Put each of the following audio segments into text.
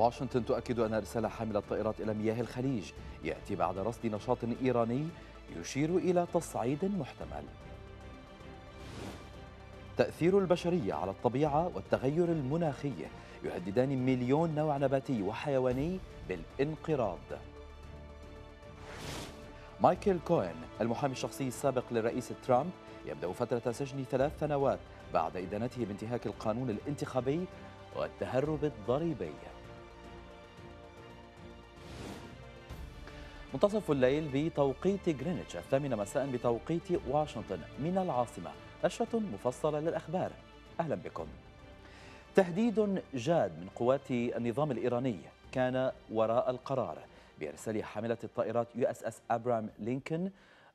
واشنطن تؤكد أن إرسال حامل الطائرات إلى مياه الخليج يأتي بعد رصد نشاط إيراني يشير إلى تصعيد محتمل تأثير البشرية على الطبيعة والتغير المناخي يهددان مليون نوع نباتي وحيواني بالانقراض مايكل كوين المحامي الشخصي السابق للرئيس ترامب يبدأ فترة سجن ثلاث سنوات بعد إدانته بانتهاك القانون الانتخابي والتهرب الضريبي منتصف الليل بتوقيت جرينتش الثامنة مساء بتوقيت واشنطن من العاصمة نشرة مفصلة للأخبار أهلا بكم تهديد جاد من قوات النظام الإيراني كان وراء القرار بإرسال حاملة الطائرات يو اس اس أبرام لينكن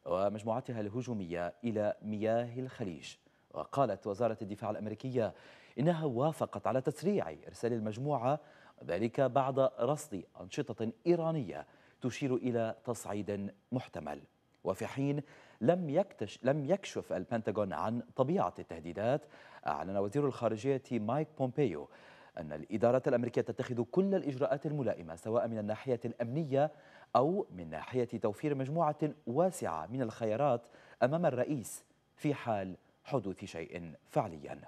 ومجموعتها الهجومية إلى مياه الخليج وقالت وزارة الدفاع الأمريكية إنها وافقت على تسريع إرسال المجموعة ذلك بعد رصد أنشطة إيرانية تشير إلى تصعيد محتمل وفي حين لم, يكتش لم يكشف البنتاغون عن طبيعة التهديدات أعلن وزير الخارجية مايك بومبيو أن الإدارة الأمريكية تتخذ كل الإجراءات الملائمة سواء من الناحية الأمنية أو من ناحية توفير مجموعة واسعة من الخيارات أمام الرئيس في حال حدوث شيء فعلياً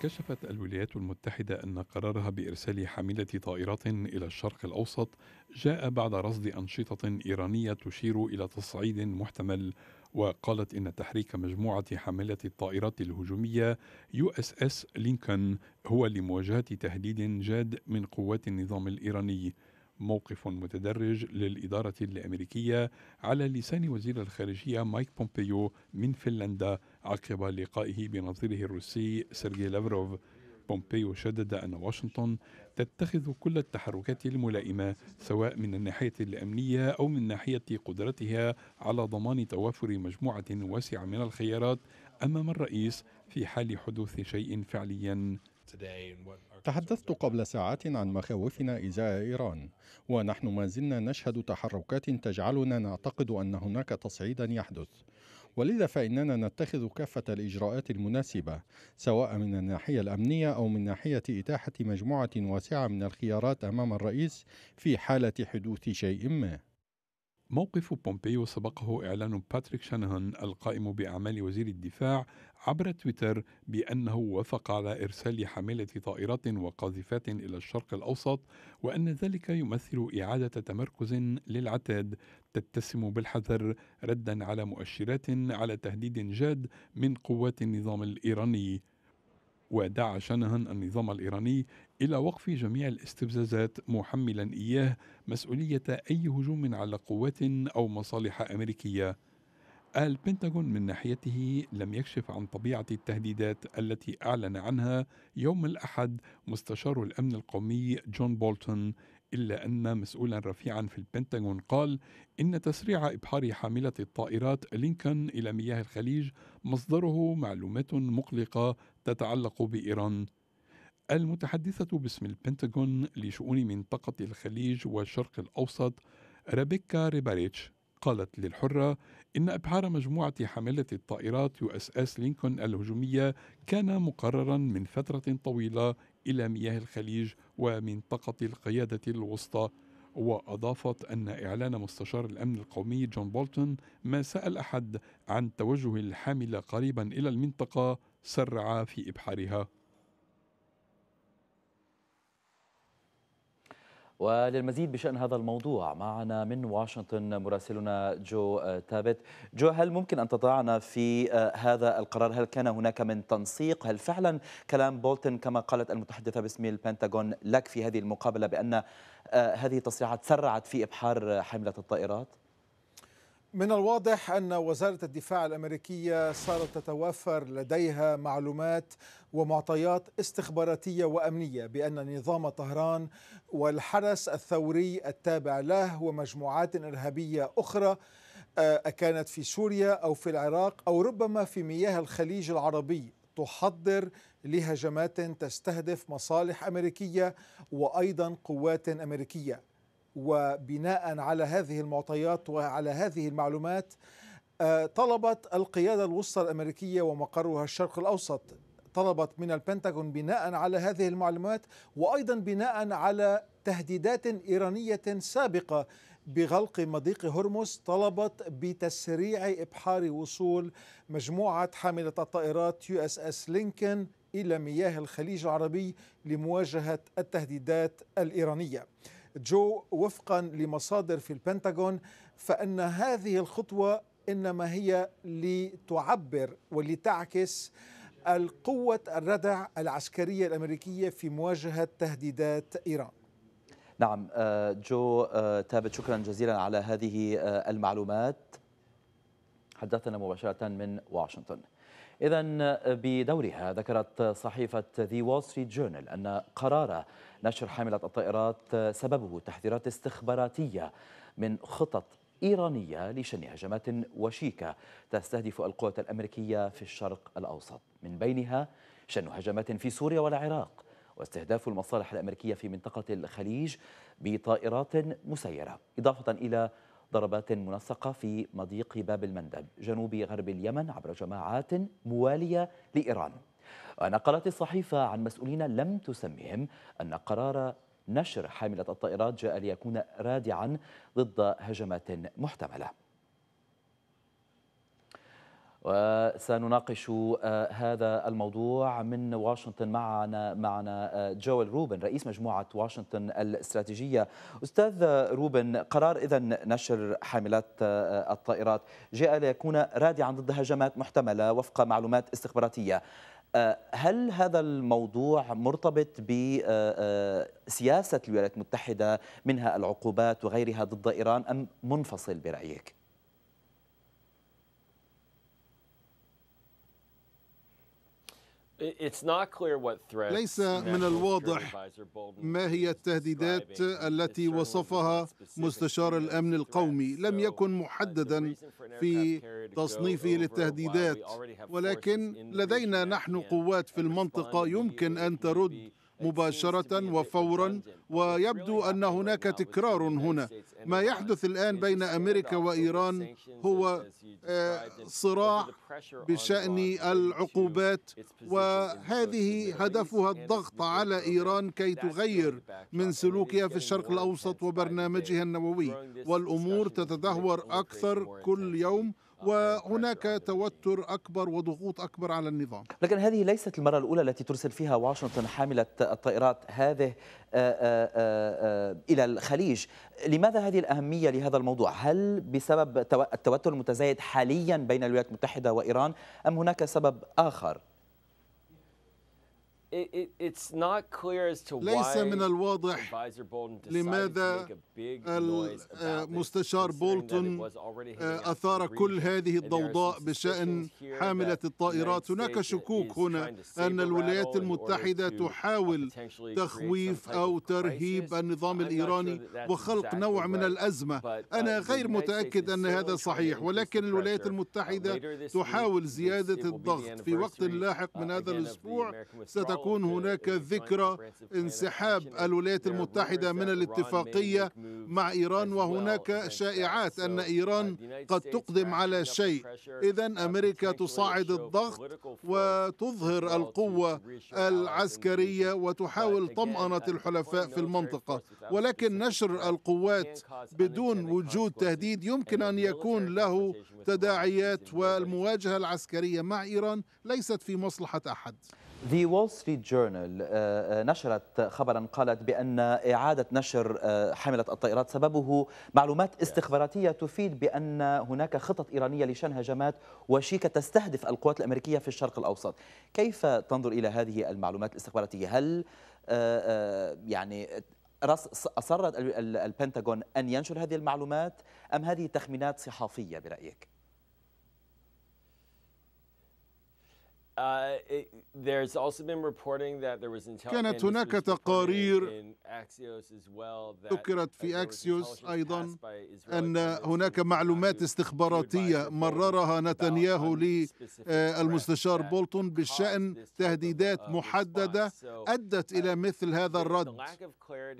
كشفت الولايات المتحدة أن قرارها بإرسال حاملة طائرات إلى الشرق الأوسط جاء بعد رصد أنشطة إيرانية تشير إلى تصعيد محتمل وقالت إن تحريك مجموعة حاملة الطائرات الهجومية يو اس اس لينكن هو لمواجهة تهديد جاد من قوات النظام الإيراني موقف متدرج للإدارة الأمريكية على لسان وزير الخارجية مايك بومبيو من فنلندا عقب لقائه بنظيره الروسي سيرجي لافروف بومبيو شدد أن واشنطن تتخذ كل التحركات الملائمة سواء من الناحية الأمنية أو من ناحية قدرتها على ضمان توافر مجموعة واسعة من الخيارات أمام الرئيس في حال حدوث شيء فعليا تحدثت قبل ساعات عن مخاوفنا إزاء إيران ونحن ما زلنا نشهد تحركات تجعلنا نعتقد أن هناك تصعيدا يحدث ولذا فإننا نتخذ كافة الإجراءات المناسبة سواء من الناحية الأمنية أو من ناحية إتاحة مجموعة واسعة من الخيارات أمام الرئيس في حالة حدوث شيء ما موقف بومبيو سبقه إعلان باتريك شانهان القائم بأعمال وزير الدفاع عبر تويتر بأنه وافق على إرسال حاملة طائرات وقاذفات إلى الشرق الأوسط وأن ذلك يمثل إعادة تمركز للعتاد تتسم بالحذر ردا على مؤشرات على تهديد جاد من قوات النظام الإيراني ودعا شانهان النظام الإيراني إلى وقف جميع الاستفزازات محملا إياه مسؤولية أي هجوم على قوات أو مصالح أمريكية البنتاغون من ناحيته لم يكشف عن طبيعة التهديدات التي أعلن عنها يوم الأحد مستشار الأمن القومي جون بولتون إلا أن مسؤولا رفيعا في البنتاغون قال إن تسريع إبحار حاملة الطائرات لينكن إلى مياه الخليج مصدره معلومات مقلقة تتعلق بإيران المتحدثة باسم البنتاغون لشؤون منطقة الخليج والشرق الأوسط ريبيكا ريباريتش قالت للحرة إن إبحار مجموعة حاملة الطائرات يو اس اس لينكون الهجومية كان مقررا من فترة طويلة إلى مياه الخليج ومنطقة القيادة الوسطى وأضافت أن إعلان مستشار الأمن القومي جون بولتون ما سأل أحد عن توجه الحاملة قريبا إلى المنطقة سرع في إبحارها وللمزيد بشأن هذا الموضوع معنا من واشنطن مراسلنا جو آه، تابت جو هل ممكن أن تضعنا في آه، هذا القرار هل كان هناك من تنسيق هل فعلا كلام بولتن كما قالت المتحدثة باسم البنتاغون لك في هذه المقابلة بأن آه، هذه التصريحات سرعت في إبحار حملة الطائرات؟ من الواضح أن وزارة الدفاع الأمريكية صارت تتوافر لديها معلومات ومعطيات استخباراتية وأمنية بأن نظام طهران والحرس الثوري التابع له ومجموعات إرهابية أخرى آه، كانت في سوريا أو في العراق أو ربما في مياه الخليج العربي تحضر لهجمات تستهدف مصالح أمريكية وأيضا قوات أمريكية وبناء على هذه المعطيات وعلى هذه المعلومات آه، طلبت القيادة الوسطى الأمريكية ومقرها الشرق الأوسط طلبت من البنتاغون بناء على هذه المعلومات وايضا بناء على تهديدات ايرانيه سابقه بغلق مضيق هرمز طلبت بتسريع ابحار وصول مجموعه حامله الطائرات يو اس اس لينكن الى مياه الخليج العربي لمواجهه التهديدات الايرانيه. جو وفقا لمصادر في البنتاغون فان هذه الخطوه انما هي لتعبر ولتعكس القوة الردع العسكرية الأمريكية في مواجهة تهديدات إيران نعم آه، جو آه، تابت شكرا جزيلا على هذه آه، المعلومات حدثنا مباشرة من واشنطن إذا بدورها ذكرت صحيفة The Wall Street Journal أن قرار نشر حاملة الطائرات سببه تحذيرات استخباراتية من خطط إيرانية لشن هجمات وشيكة تستهدف القوات الأمريكية في الشرق الأوسط من بينها شن هجمات في سوريا والعراق واستهداف المصالح الأمريكية في منطقة الخليج بطائرات مسيرة إضافة إلى ضربات منسقة في مضيق باب المندب جنوب غرب اليمن عبر جماعات موالية لإيران ونقلت الصحيفة عن مسؤولين لم تسمهم أن قرار نشر حاملة الطائرات جاء ليكون رادعا ضد هجمات محتملة وسنناقش آه، هذا الموضوع من واشنطن معنا معنا آه، جويل روبن رئيس مجموعه واشنطن الاستراتيجيه استاذ روبن قرار اذا نشر حاملات آه، الطائرات جاء ليكون رادعا ضد هجمات محتمله وفق معلومات استخباراتيه هل هذا الموضوع مرتبط بسياسه الولايات المتحده منها العقوبات وغيرها ضد ايران ام منفصل برايك ليس من الواضح ما هي التهديدات التي وصفها مستشار الامن القومي لم يكن uh, محددا في تصنيفه للتهديدات ولكن لدينا نحن قوات في المنطقه يمكن ان ترد مباشره وفورا ويبدو ان هناك تكرار هنا ما يحدث الان بين امريكا وايران هو آه، صراع بشان العقوبات وهذه هدفها الضغط على ايران كي تغير من سلوكها في الشرق الاوسط وبرنامجها النووي والامور تتدهور اكثر كل يوم آه، وهناك توتر أكبر وضغوط أكبر على النظام لكن هذه ليست المرة الأولى التي ترسل فيها واشنطن حاملة الطائرات هذه آه، آه، إلى الخليج لماذا هذه الأهمية لهذا الموضوع؟ هل بسبب التوتر المتزايد حاليا بين الولايات المتحدة وإيران أم هناك سبب آخر؟ ليس من الواضح لماذا المستشار آه، بولتون آه، أثار كل هذه الضوضاء بشأن حاملة الطائرات هناك شكوك هنا أن الولايات المتحدة تحاول تخويف أو ترهيب النظام الإيراني وخلق نوع من الأزمة uh, أنا غير متأكد أن هذا صحيح ولكن الولايات المتحدة تحاول زيادة الضغط في وقت لاحق من هذا الأسبوع ستكون يكون هناك ذكرى انسحاب الولايات المتحدة من الاتفاقية مع إيران وهناك شائعات أن إيران قد تقدم على شيء إذا أمريكا تصاعد الضغط وتظهر القوة العسكرية وتحاول طمأنة الحلفاء في المنطقة ولكن نشر القوات بدون وجود تهديد يمكن أن يكون له تداعيات والمواجهة العسكرية مع إيران ليست في مصلحة أحد The Wall Street Journal آه، آه، نشرت خبرا قالت بأن إعادة نشر آه، حملة الطائرات سببه معلومات استخباراتية تفيد بأن هناك خطط إيرانية لشن هجمات وشيكة تستهدف القوات الأمريكية في الشرق الأوسط كيف تنظر إلى هذه المعلومات الاستخباراتية هل يعني أصرت البنتاغون أن ينشر هذه المعلومات أم هذه تخمينات صحافية برأيك؟ Uh, كانت هناك تقارير ذكرت في أكسيوس أيضا أن هناك معلومات استخباراتية مررها نتنياهو للمستشار آه، بولتون بشأن تهديدات uh, محددة أدت إلى uh, مثل هذا الرد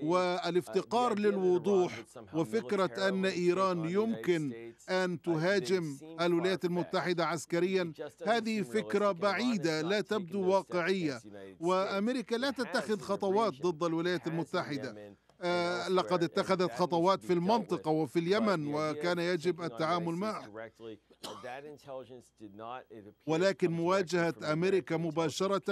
والافتقار للوضوح وفكرة أن إيران يمكن أن تهاجم الولايات المتحدة عسكريا هذه فكرة بعيدة بعيدة لا تبدو واقعية وأمريكا لا تتخذ خطوات ضد الولايات المتحدة آه، آه، لقد اتخذت خطوات في المنطقة وفي اليمن وكان يجب التعامل معه ولكن مواجهه امريكا مباشره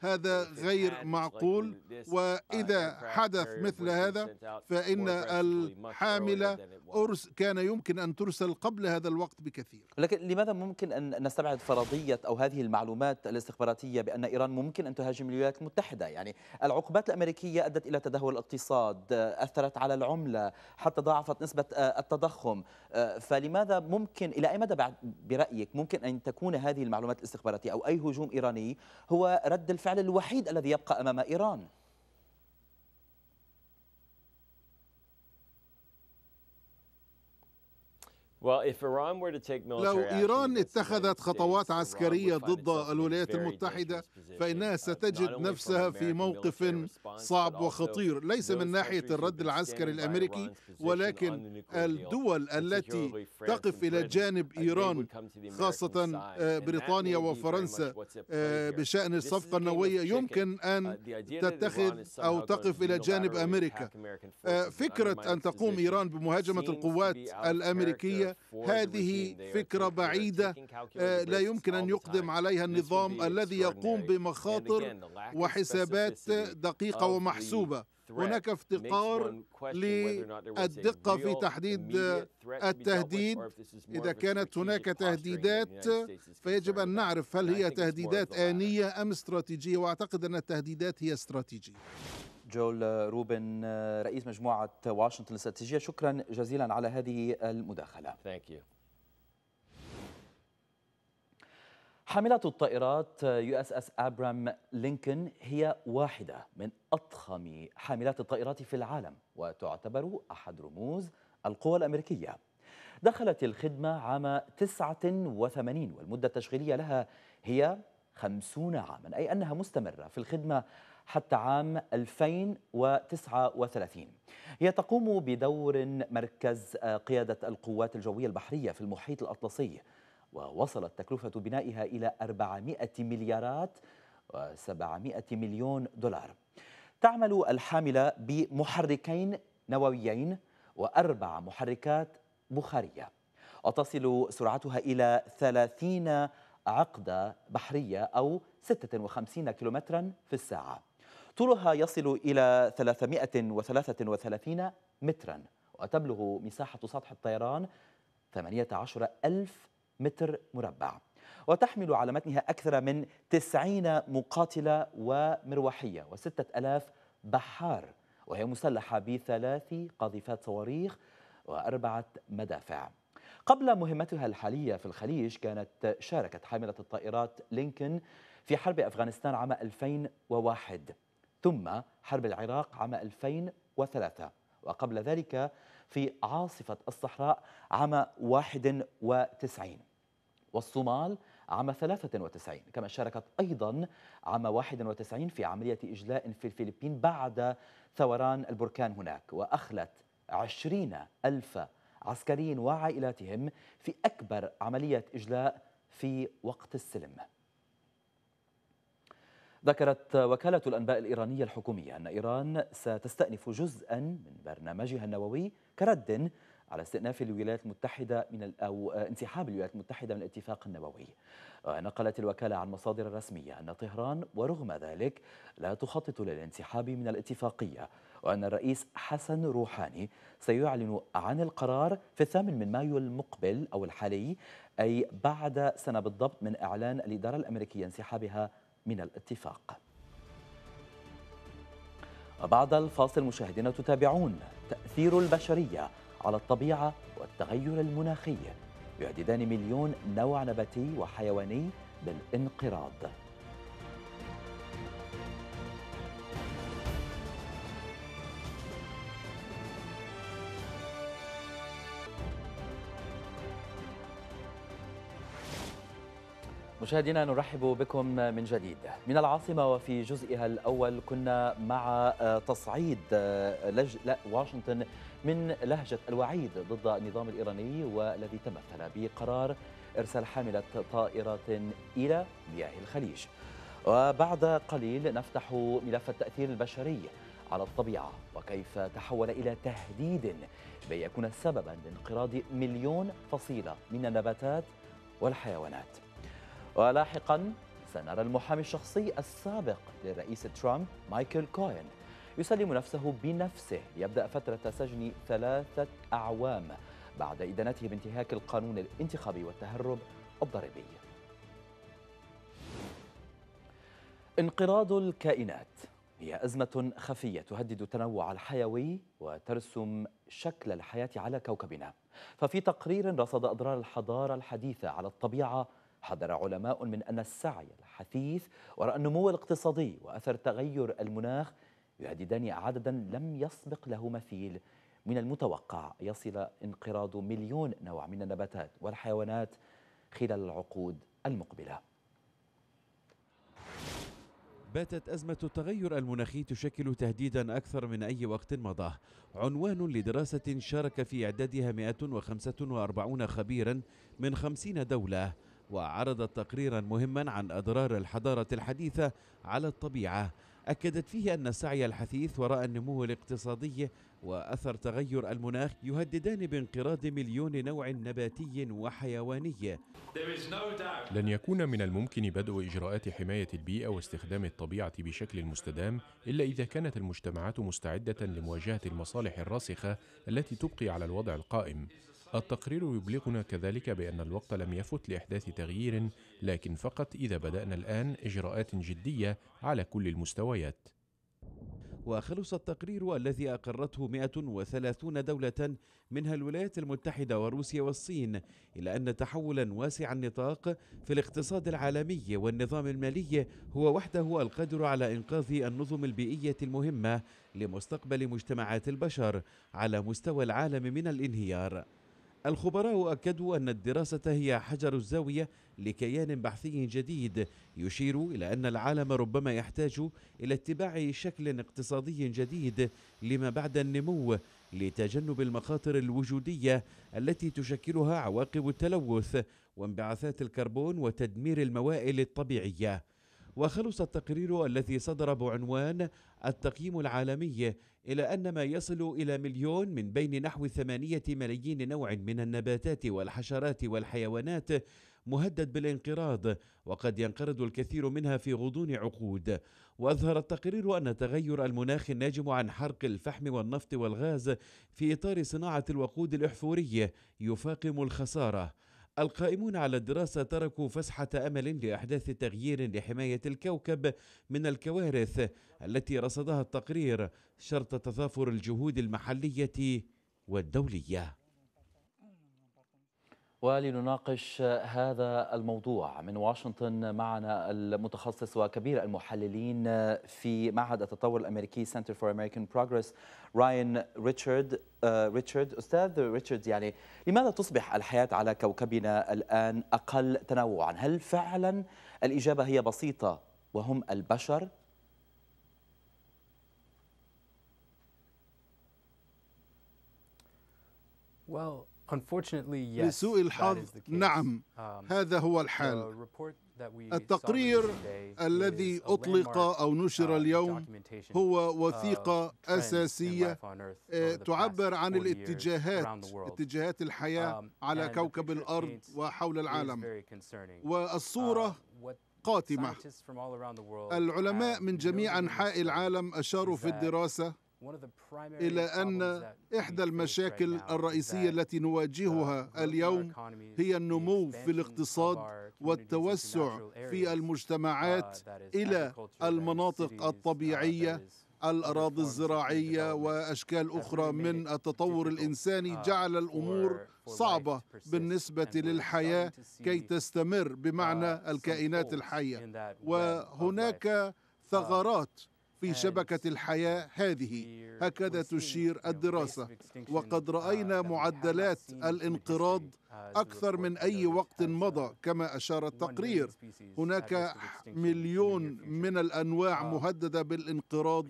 هذا غير معقول uh, واذا حدث مثل هذا فان الحامله أرس كان يمكن ان ترسل قبل هذا الوقت بكثير لكن لماذا ممكن ان نستبعد فرضيه او هذه المعلومات الاستخباراتيه بان ايران ممكن ان تهاجم الولايات المتحده يعني العقوبات الامريكيه ادت الى تدهور الاقتصاد آه، اثرت على العمله حتى ضاعفت نسبه آه، التضخم آه، فلماذا ممكن الى اي مدى بعد برأيك ممكن أن تكون هذه المعلومات الاستخباراتية أو أي هجوم إيراني هو رد الفعل الوحيد الذي يبقى أمام إيران؟ لو إيران اتخذت خطوات عسكرية ضد الولايات المتحدة فإنها ستجد نفسها في موقف صعب وخطير ليس من ناحية الرد العسكري الأمريكي ولكن الدول التي تقف إلى جانب إيران خاصة آه، بريطانيا وفرنسا آه، بشأن الصفقة النووية يمكن أن uh, تتخذ أو تقف إلى جانب أمريكا آه، فكرة أن تقوم إيران بمهاجمة القوات الأمريكية هذه فكرة بعيدة آه، لا يمكن أن يقدم عليها النظام الذي يقوم بمخاطر وحسابات دقيقة ومحسوبة هناك افتقار للدقة في تحديد التهديد إذا كانت هناك تهديدات فيجب أن نعرف هل هي تهديدات آنية أم استراتيجية وأعتقد أن التهديدات هي استراتيجية جول روبن رئيس مجموعة واشنطن الاستراتيجية شكرا جزيلا على هذه المداخلة Thank you. حاملة الطائرات يو اس اس ابرام لينكولن هي واحدة من أضخم حاملات الطائرات في العالم وتعتبر أحد رموز القوى الأمريكية دخلت الخدمة عام 89 والمدة التشغيلية لها هي 50 عاما أي أنها مستمرة في الخدمة حتى عام 2039 هي تقوم بدور مركز آه، قيادة القوات الجوية البحرية في المحيط الأطلسي ووصلت تكلفة بنائها إلى 400 مليارات و700 مليون دولار تعمل الحاملة بمحركين نوويين وأربع محركات بخارية وتصل سرعتها إلى 30 عقدة بحرية أو 56 كيلومترا في الساعة طولها يصل إلى 333 مترا وتبلغ مساحة سطح الطيران 18 ألف متر مربع وتحمل على متنها أكثر من 90 مقاتلة ومروحية وستة ألاف بحار وهي مسلحة بثلاث قاذفات صواريخ وأربعة مدافع قبل مهمتها الحالية في الخليج كانت شاركت حاملة الطائرات لينكن في حرب أفغانستان عام 2001 ثم حرب العراق عام 2003 وقبل ذلك في عاصفة الصحراء عام 91 والصومال عام 93 كما شاركت أيضا عام 91 في عملية إجلاء في الفلبين بعد ثوران البركان هناك وأخلت 20 ألف عسكريين وعائلاتهم في أكبر عملية إجلاء في وقت السلم ذكرت وكالة الأنباء الإيرانية الحكومية أن إيران ستستأنف جزءا من برنامجها النووي كرد على استئناف الولايات المتحدة من أو انسحاب الولايات المتحدة من الاتفاق النووي نقلت الوكالة عن مصادر رسمية أن طهران ورغم ذلك لا تخطط للانسحاب من الاتفاقية وأن الرئيس حسن روحاني سيعلن عن القرار في الثامن من مايو المقبل أو الحالي أي بعد سنة بالضبط من إعلان الإدارة الأمريكية انسحابها من الاتفاق وبعد الفاصل مشاهدينا تتابعون تأثير البشرية على الطبيعة والتغير المناخي يهددان مليون نوع نباتي وحيواني بالانقراض مشاهدينا نرحب بكم من جديد من العاصمة وفي جزئها الأول كنا مع آه، تصعيد آه، لج... لا واشنطن من لهجة الوعيد ضد النظام الإيراني والذي تمثل بقرار إرسال حاملة طائرات إلى مياه الخليج وبعد قليل نفتح ملف التأثير البشري على الطبيعة وكيف تحول إلى تهديد ليكون سببا لانقراض مليون فصيلة من النباتات والحيوانات ولاحقا سنرى المحامي الشخصي السابق للرئيس ترامب مايكل كوين يسلم نفسه بنفسه ليبدأ فترة سجن ثلاثة أعوام بعد إدانته بانتهاك القانون الانتخابي والتهرب الضريبي انقراض الكائنات هي أزمة خفية تهدد التنوع الحيوي وترسم شكل الحياة على كوكبنا ففي تقرير رصد أضرار الحضارة الحديثة على الطبيعة حذر علماء من أن السعي الحثيث وراء النمو الاقتصادي وأثر تغير المناخ يهددان عددا لم يسبق له مثيل من المتوقع يصل انقراض مليون نوع من النباتات والحيوانات خلال العقود المقبله باتت أزمة التغير المناخي تشكل تهديدا أكثر من أي وقت مضى عنوان لدراسة شارك في إعدادها 145 خبيرا من 50 دولة وعرضت تقريرا مهما عن أضرار الحضارة الحديثة على الطبيعة أكدت فيه أن السعي الحثيث وراء النمو الاقتصادي وأثر تغير المناخ يهددان بانقراض مليون نوع نباتي وحيواني لن يكون من الممكن بدء إجراءات حماية البيئة واستخدام الطبيعة بشكل مستدام إلا إذا كانت المجتمعات مستعدة لمواجهة المصالح الراسخة التي تبقي على الوضع القائم التقرير يبلغنا كذلك بأن الوقت لم يفت لإحداث تغيير لكن فقط إذا بدأنا الآن إجراءات جدية على كل المستويات وخلص التقرير الذي أقرته 130 دولة منها الولايات المتحدة وروسيا والصين إلى أن تحولا واسع النطاق في الاقتصاد العالمي والنظام المالي هو وحده القادر على إنقاذ النظم البيئية المهمة لمستقبل مجتمعات البشر على مستوى العالم من الانهيار الخبراء أكدوا أن الدراسة هي حجر الزاوية لكيان بحثي جديد يشير إلى أن العالم ربما يحتاج إلى اتباع شكل اقتصادي جديد لما بعد النمو لتجنب المخاطر الوجودية التي تشكلها عواقب التلوث وانبعاثات الكربون وتدمير الموائل الطبيعية وخلص التقرير الذي صدر بعنوان التقييم العالمي إلى أن ما يصل إلى مليون من بين نحو ثمانية ملايين نوع من النباتات والحشرات والحيوانات مهدد بالانقراض وقد ينقرض الكثير منها في غضون عقود وأظهر التقرير أن تغير المناخ الناجم عن حرق الفحم والنفط والغاز في إطار صناعة الوقود الأحفورية يفاقم الخسارة القائمون على الدراسة تركوا فسحة أمل لأحداث تغيير لحماية الكوكب من الكوارث التي رصدها التقرير شرط تظافر الجهود المحلية والدولية ولنناقش هذا الموضوع من واشنطن معنا المتخصص وكبير المحللين في معهد التطور الامريكي سنتر فور امريكان بروجرس راين ريتشارد ريتشارد استاذ ريتشارد يعني لماذا تصبح الحياه على كوكبنا الان اقل تنوعا هل فعلا الاجابه هي بسيطه وهم البشر well لسوء الحظ نعم um, هذا هو الحال التقرير الذي أطلق أو نشر uh, اليوم هو وثيقة أساسية آه، تعبر عن الاتجاهات اتجاهات الحياة um, على كوكب الأرض وحول العالم والصورة um, قاتمة العلماء من جميع أنحاء العالم أشاروا في الدراسة إلى أن إحدى المشاكل الرئيسية التي نواجهها um, اليوم هي النمو في الاقتصاد والتوسع في uh, المجتمعات إلى المناطق uh, الطبيعية الأراضي الزراعية وأشكال أخرى من التطور الإنساني uh, جعل الأمور صعبة بالنسبة للحياة كي تستمر بمعنى الكائنات الحية وهناك ثغرات في شبكة الحياة هذه هكذا تشير الدراسة وقد uh, رأينا معدلات الانقراض uh, أكثر من أي وقت uh, مضى كما أشار التقرير هناك مليون من الأنواع مهددة بالانقراض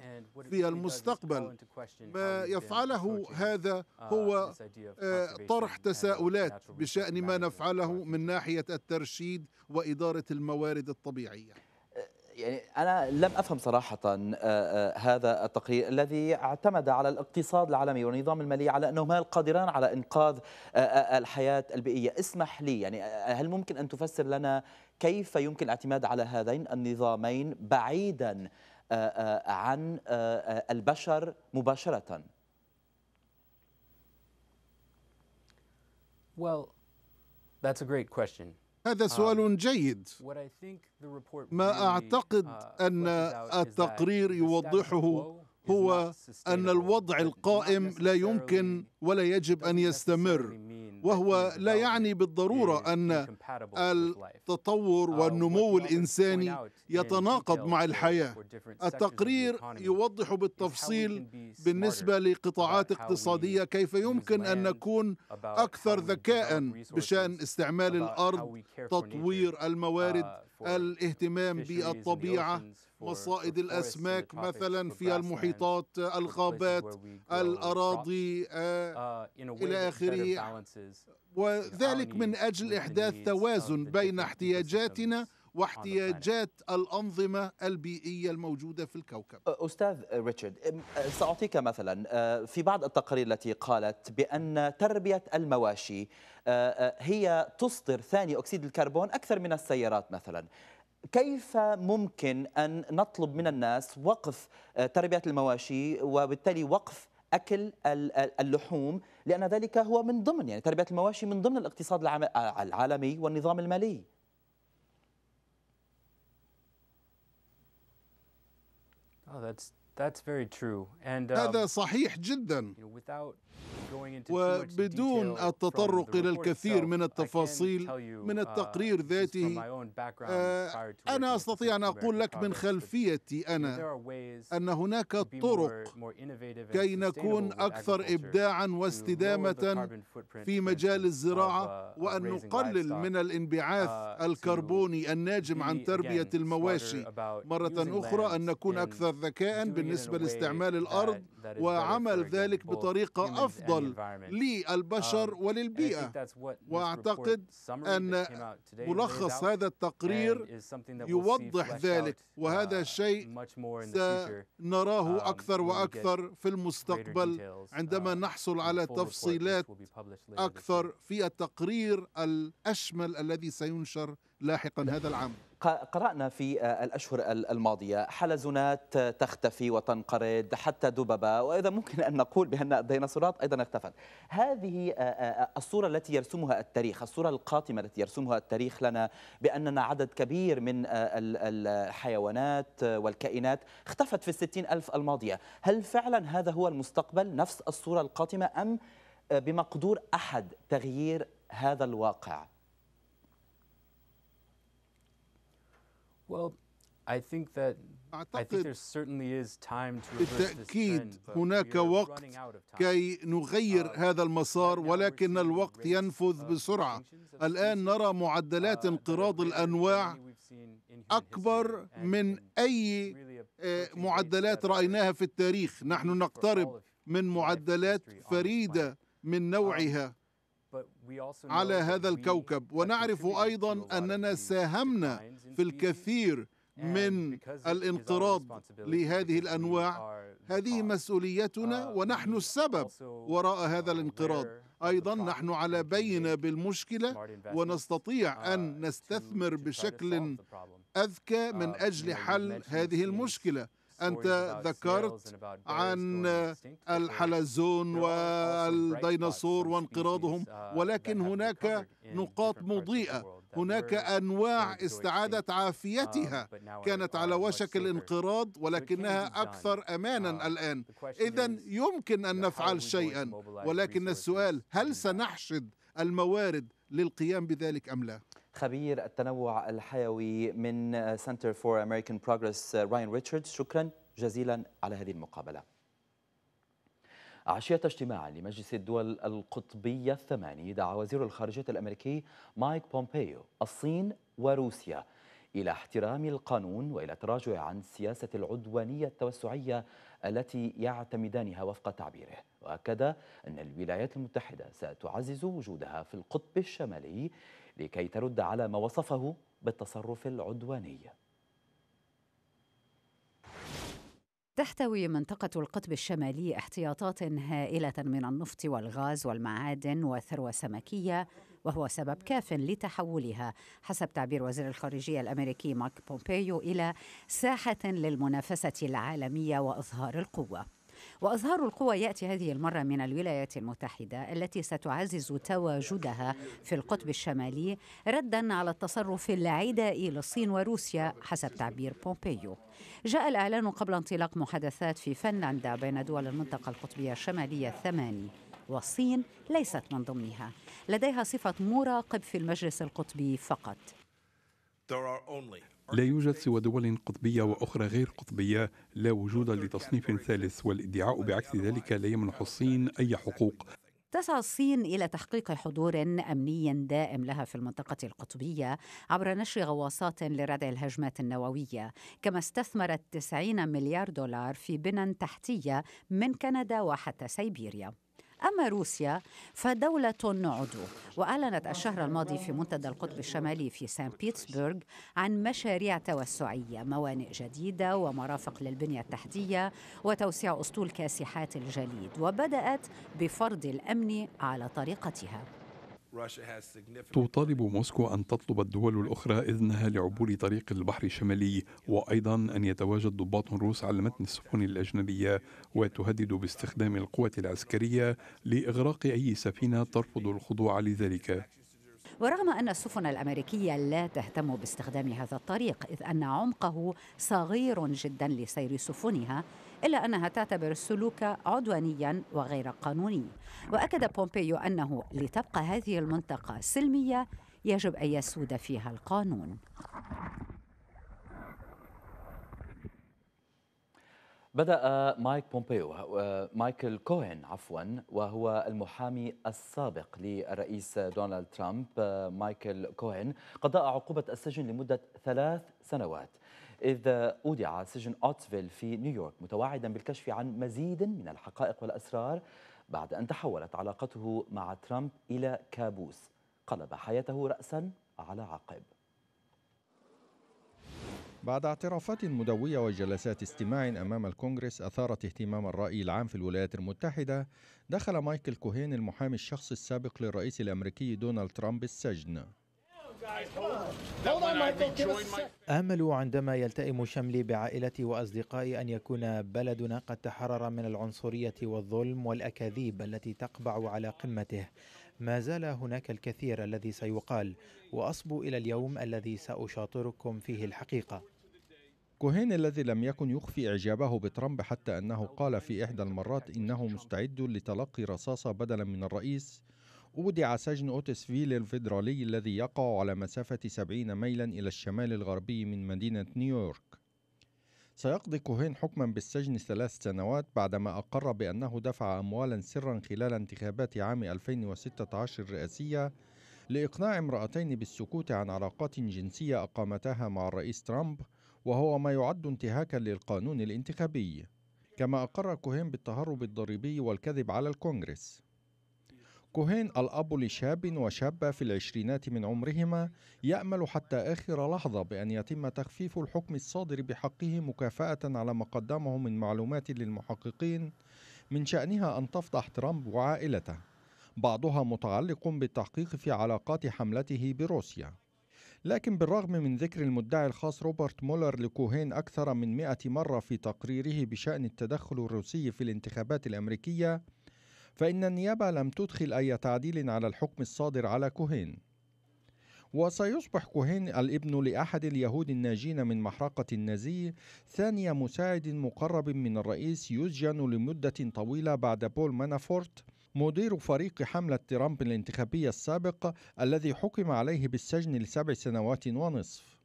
في المستقبل ما يفعله هذا هو طرح تساؤلات بشأن ما نفعله من ناحية الترشيد وإدارة الموارد الطبيعية يعني أنا لم أفهم صراحة آه، آه، هذا التقرير الذي اعتمد على الاقتصاد العالمي والنظام المالي على انهما القادران على إنقاذ آه، الحياة البيئية اسمح لي يعني هل ممكن أن تفسر لنا كيف يمكن الاعتماد على هذين النظامين بعيدا عن البشر مباشرة Well, that's a great question. هذا um, سؤال جيد ما اعتقد uh, ان التقرير يوضحه هو ان الوضع القائم لا يمكن ولا يجب ان يستمر وهو لا يعني بالضروره ان التطور والنمو الانساني يتناقض مع الحياه التقرير يوضح بالتفصيل بالنسبه لقطاعات اقتصاديه كيف يمكن ان نكون اكثر ذكاء بشان استعمال الارض تطوير الموارد الاهتمام بالطبيعه مصائد الأسماك مثلا في المحيطات الغابات الأراضي آه، uh, إلى آخره وذلك من أجل إحداث توازن بين احتياجاتنا واحتياجات الأنظمة البيئية الموجودة في الكوكب أستاذ ريتشارد سأعطيك مثلا في بعض التقارير التي قالت بأن تربية المواشي هي تصدر ثاني أكسيد الكربون أكثر من السيارات مثلا كيف ممكن أن نطلب من الناس وقف آه، تربية المواشي وبالتالي وقف أكل اللحوم لأن ذلك هو من ضمن يعني تربية المواشي من ضمن الاقتصاد آه، العالمي والنظام المالي Oh, that's That's very true. And, um, هذا صحيح جدا وبدون التطرق إلى الكثير من التفاصيل من uh, التقرير ذاته آه، أنا أستطيع أن أقول لك من خلفيتي أنا أن هناك طرق كي نكون أكثر إبداعا واستدامة في مجال uh, الزراعة وأن نقلل من الانبعاث uh, الكربوني الناجم عن تربية المواشي مرة أخرى أن نكون أكثر ذكاء بالنسبة لاستعمال الأرض وعمل ذلك بطريقة أفضل للبشر um, وللبيئة وأعتقد أن ملخص هذا التقرير يوضح ذلك وهذا uh, شيء سنراه um, أكثر وأكثر في المستقبل uh, عندما نحصل على تفصيلات أكثر في التقرير الأشمل الذي سينشر لاحقا هذا العام قرأنا في آه، الأشهر الماضية حلزونات تختفي وتنقرض حتى دببة وإذا ممكن أن نقول بأن الديناصورات أيضا اختفت هذه آه، آه، الصورة التي يرسمها التاريخ الصورة القاتمة التي يرسمها التاريخ لنا بأننا عدد كبير من الحيوانات والكائنات اختفت في الستين ألف الماضية هل فعلا هذا هو المستقبل نفس الصورة القاتمة أم بمقدور أحد تغيير هذا الواقع؟ Well, I think that I think there certainly is time to بالتأكيد هناك وقت كي نغير uh, هذا المسار ولكن الوقت ينفذ بسرعة الآن نرى معدلات uh, انقراض الأنواع أكبر من أي آه، معدلات رأيناها في التاريخ نحن نقترب من معدلات فريدة من um, نوعها على هذا الكوكب ونعرف ايضا اننا ساهمنا في الكثير من الانقراض لهذه الانواع هذه مسؤوليتنا uh, ونحن السبب وراء هذا الانقراض ايضا نحن على بينه بالمشكله ونستطيع uh, ان نستثمر بشكل اذكى من uh, اجل حل هذه المشكله أنت ذكرت عن الحلزون والديناصور وانقراضهم uh, ولكن هناك نقاط مضيئة هناك أنواع استعادت عافيتها um, كانت على وشك الانقراض ولكنها أكثر أمانا um, الآن إذا يمكن أن نفعل شيئا ولكن السؤال هل سنحشد الموارد للقيام بذلك أم لا؟ خبير التنوع الحيوي من سنتر فور أمريكان بروجرس راين ريتشاردز شكرا جزيلا على هذه المقابلة عشية اجتماع لمجلس الدول القطبية الثماني دعا وزير الخارجية الأمريكي مايك بومبيو الصين وروسيا إلى احترام القانون وإلى التراجع عن سياسة العدوانية التوسعية التي يعتمدانها وفق تعبيره وأكد أن الولايات المتحدة ستعزز وجودها في القطب الشمالي لكي ترد على ما وصفه بالتصرف العدواني تحتوي منطقة القطب الشمالي احتياطات هائلة من النفط والغاز والمعادن والثروة السمكية وهو سبب كاف لتحولها حسب تعبير وزير الخارجية الأمريكي مارك بومبيو إلى ساحة للمنافسة العالمية وإظهار القوة وأظهار القوى يأتي هذه المرة من الولايات المتحدة التي ستعزز تواجدها في القطب الشمالي ردا على التصرف العدائي للصين وروسيا حسب تعبير بومبيو جاء الإعلان قبل انطلاق محادثات في فنلندا بين دول المنطقة القطبية الشمالية الثماني والصين ليست من ضمنها لديها صفة مراقب في المجلس القطبي فقط لا يوجد سوى دول قطبية وأخرى غير قطبية لا وجود لتصنيف ثالث والادعاء بعكس ذلك لا يمنح الصين أي حقوق تسعى الصين إلى تحقيق حضور أمني دائم لها في المنطقة القطبية عبر نشر غواصات لردع الهجمات النووية كما استثمرت 90 مليار دولار في بنى تحتية من كندا وحتى سيبيريا أما روسيا فدولة عضو وأعلنت الشهر الماضي في منتدى القطب الشمالي في سان بيتسبرغ عن مشاريع توسعية موانئ جديدة ومرافق للبنية التحتية وتوسيع أسطول كاسحات الجليد وبدأت بفرض الأمن على طريقتها تطالب موسكو أن تطلب الدول الأخرى إذنها لعبور طريق البحر الشمالي وأيضا أن يتواجد ضباط روس على متن السفن الأجنبية وتهدد باستخدام القوة العسكرية لإغراق أي سفينة ترفض الخضوع لذلك ورغم أن السفن الأمريكية لا تهتم باستخدام هذا الطريق إذ أن عمقه صغير جدا لسير سفنها إلا أنها تعتبر السلوك عدوانيا وغير قانوني وأكد بومبيو أنه لتبقى هذه المنطقة سلمية يجب أن يسود فيها القانون بدأ مايك بومبيو مايكل كوهن عفوا وهو المحامي السابق للرئيس دونالد ترامب مايكل كوهن قضاء عقوبة السجن لمدة ثلاث سنوات إذ أودع سجن أوتفيل في نيويورك متواعدا بالكشف عن مزيد من الحقائق والأسرار بعد أن تحولت علاقته مع ترامب إلى كابوس قلب حياته رأسا على عقب بعد اعترافات مدوية وجلسات استماع أمام الكونغرس أثارت اهتمام الرأي العام في الولايات المتحدة دخل مايكل كوهين المحامي الشخصي السابق للرئيس الأمريكي دونالد ترامب السجن آمل عندما يلتئم شملي بعائلتي وأصدقائي أن يكون بلدنا قد تحرر من العنصرية والظلم والأكاذيب التي تقبع على قمته ما زال هناك الكثير الذي سيقال وأصبو إلى اليوم الذي سأشاطركم فيه الحقيقة كوهين الذي لم يكن يخفي إعجابه بترامب حتى أنه قال في إحدى المرات إنه مستعد لتلقي رصاصة بدلا من الرئيس أودع سجن أوتسفيل الفيدرالي الذي يقع على مسافة 70 ميلا إلى الشمال الغربي من مدينة نيويورك سيقضي كوهين حكما بالسجن ثلاث سنوات بعدما أقر بأنه دفع أموالا سرا خلال انتخابات عام 2016 الرئاسية لإقناع امرأتين بالسكوت عن علاقات جنسية أقامتها مع الرئيس ترامب وهو ما يعد انتهاكا للقانون الانتخابي كما أقر كوهين بالتهرب الضريبي والكذب على الكونغرس كوهين الأب لشاب وشابة في العشرينات من عمرهما يأمل حتى آخر لحظة بأن يتم تخفيف الحكم الصادر بحقه مكافأة على ما قدمه من معلومات للمحققين من شأنها أن تفضح ترامب وعائلته بعضها متعلق بالتحقيق في علاقات حملته بروسيا لكن بالرغم من ذكر المدعي الخاص روبرت مولر لكوهين أكثر من مئة مرة في تقريره بشأن التدخل الروسي في الانتخابات الأمريكية فإن النيابة لم تدخل أي تعديل على الحكم الصادر على كوهين وسيصبح كوهين الابن لأحد اليهود الناجين من محرقة النازي ثاني مساعد مقرب من الرئيس يسجن لمدة طويلة بعد بول مانافورت مدير فريق حملة ترامب الانتخابية السابق الذي حكم عليه بالسجن لسبع سنوات ونصف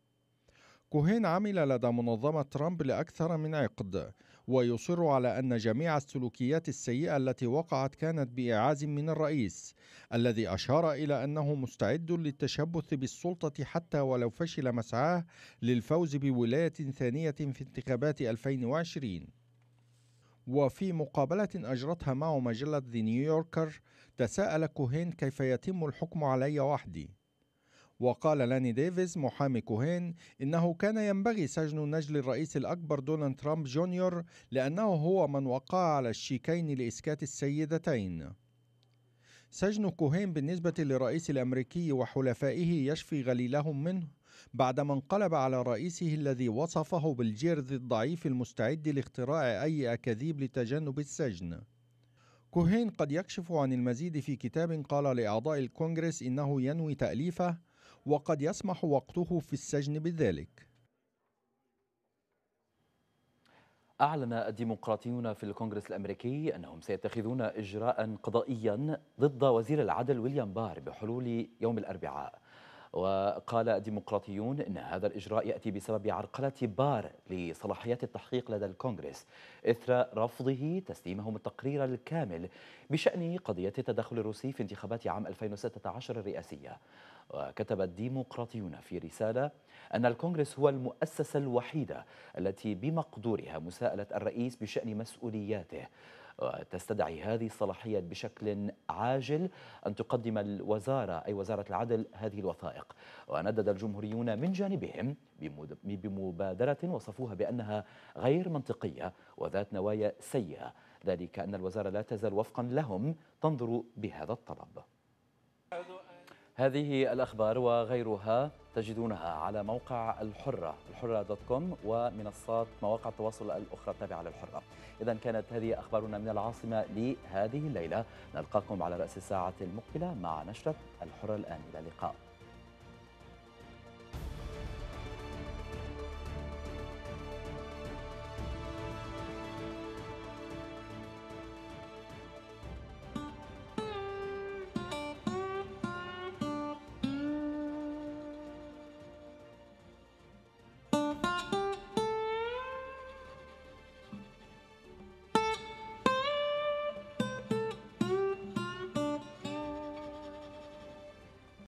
كوهين عمل لدى منظمة ترامب لأكثر من عقد ويصر على أن جميع السلوكيات السيئة التي وقعت كانت بإعاز من الرئيس الذي أشار إلى أنه مستعد للتشبث بالسلطة حتى ولو فشل مسعاه للفوز بولاية ثانية في انتخابات 2020 وفي مقابلة أجرتها مع مجلة The نيويوركر تساءل كوهين كيف يتم الحكم علي وحدي وقال لاني ديفيز محامي كوهين إنه كان ينبغي سجن نجل الرئيس الأكبر دونالد ترامب جونيور لأنه هو من وقع على الشيكين لإسكات السيدتين سجن كوهين بالنسبة للرئيس الأمريكي وحلفائه يشفي غليلهم منه بعدما انقلب على رئيسه الذي وصفه بالجرذ الضعيف المستعد لاختراع أي أكاذيب لتجنب السجن كوهين قد يكشف عن المزيد في كتاب قال لأعضاء الكونغرس إنه ينوي تأليفه وقد يسمح وقته في السجن بذلك أعلن الديمقراطيون في الكونغرس الأمريكي أنهم سيتخذون إجراء قضائيا ضد وزير العدل ويليام بار بحلول يوم الأربعاء وقال الديمقراطيون ان هذا الاجراء ياتي بسبب عرقله بار لصلاحيات التحقيق لدى الكونغرس اثر رفضه تسليمهم التقرير الكامل بشان قضيه التدخل الروسي في انتخابات عام 2016 الرئاسيه وكتب الديمقراطيون في رسالة أن الكونغرس هو المؤسسة الوحيدة التي بمقدورها مساءلة الرئيس بشأن مسؤولياته وتستدعي هذه الصلاحية بشكل عاجل أن تقدم الوزارة أي وزارة العدل هذه الوثائق وندد الجمهوريون من جانبهم بمبادرة وصفوها بأنها غير منطقية وذات نوايا سيئة ذلك أن الوزارة لا تزال وفقا لهم تنظر بهذا الطلب هذه الأخبار وغيرها تجدونها على موقع الحرة الحرة دوت كوم ومنصات مواقع التواصل الأخرى التابعة للحرة إذا كانت هذه أخبارنا من العاصمة لهذه الليلة نلقاكم على رأس الساعة المقبلة مع نشرة الحرة الآن إلى اللقاء